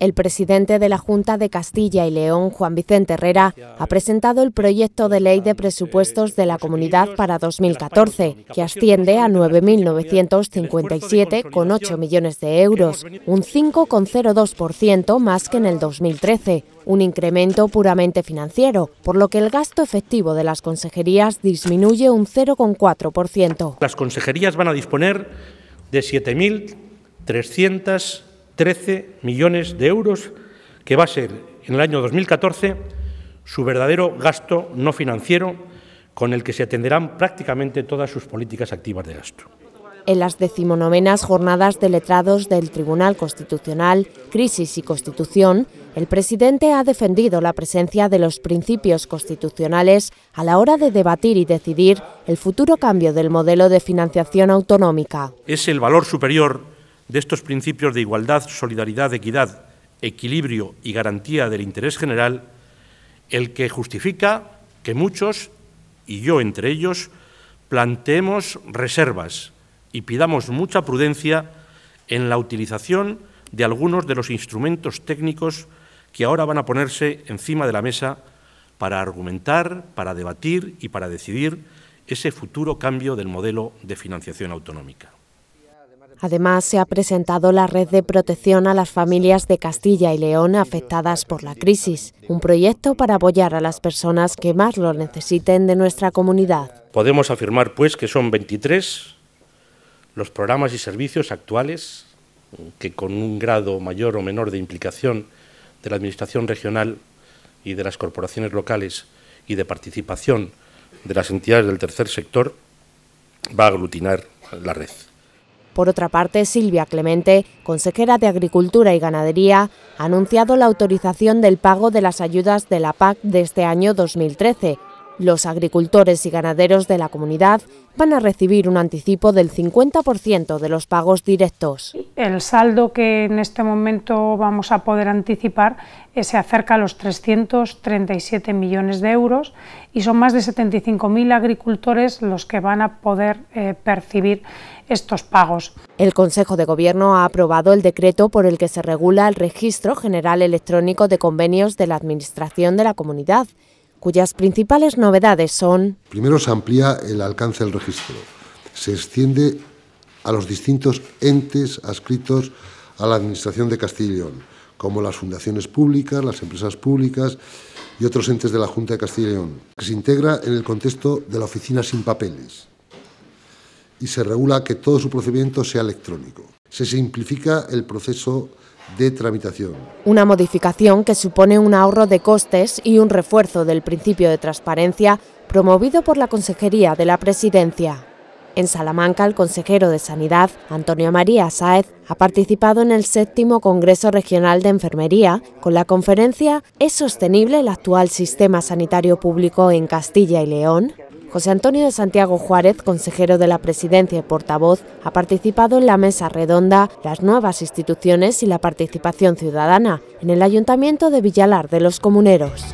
El presidente de la Junta de Castilla y León, Juan Vicente Herrera, ha presentado el proyecto de ley de presupuestos de la comunidad para 2014, que asciende a 9.957,8 millones de euros, un 5,02% más que en el 2013, un incremento puramente financiero, por lo que el gasto efectivo de las consejerías disminuye un 0,4%. Las consejerías van a disponer de 7.300 13 millones de euros, que va a ser en el año 2014 su verdadero gasto no financiero con el que se atenderán prácticamente todas sus políticas activas de gasto. En las decimonovenas jornadas de letrados del Tribunal Constitucional, Crisis y Constitución, el presidente ha defendido la presencia de los principios constitucionales a la hora de debatir y decidir el futuro cambio del modelo de financiación autonómica. Es el valor superior de estos principios de igualdad, solidaridad, equidad, equilibrio y garantía del interés general, el que justifica que muchos, y yo entre ellos, planteemos reservas y pidamos mucha prudencia en la utilización de algunos de los instrumentos técnicos que ahora van a ponerse encima de la mesa para argumentar, para debatir y para decidir ese futuro cambio del modelo de financiación autonómica. Además, se ha presentado la red de protección a las familias de Castilla y León afectadas por la crisis, un proyecto para apoyar a las personas que más lo necesiten de nuestra comunidad. Podemos afirmar, pues, que son 23 los programas y servicios actuales que con un grado mayor o menor de implicación de la Administración regional y de las corporaciones locales y de participación de las entidades del tercer sector va a aglutinar la red. Por otra parte, Silvia Clemente, consejera de Agricultura y Ganadería, ha anunciado la autorización del pago de las ayudas de la PAC de este año 2013, los agricultores y ganaderos de la comunidad van a recibir un anticipo del 50% de los pagos directos. El saldo que en este momento vamos a poder anticipar eh, se acerca a los 337 millones de euros y son más de 75.000 agricultores los que van a poder eh, percibir estos pagos. El Consejo de Gobierno ha aprobado el decreto por el que se regula el Registro General Electrónico de Convenios de la Administración de la Comunidad cuyas principales novedades son... Primero se amplía el alcance del registro, se extiende a los distintos entes adscritos a la Administración de Castilla y León, como las fundaciones públicas, las empresas públicas y otros entes de la Junta de Castilla y León, que se integra en el contexto de la oficina sin papeles y se regula que todo su procedimiento sea electrónico. Se simplifica el proceso de tramitación. Una modificación que supone un ahorro de costes y un refuerzo del principio de transparencia promovido por la Consejería de la Presidencia. En Salamanca, el consejero de Sanidad, Antonio María Sáez, ha participado en el séptimo Congreso Regional de Enfermería con la conferencia ¿Es sostenible el actual sistema sanitario público en Castilla y León? José Antonio de Santiago Juárez, consejero de la Presidencia y portavoz, ha participado en la mesa redonda Las nuevas instituciones y la participación ciudadana en el Ayuntamiento de Villalar de los Comuneros.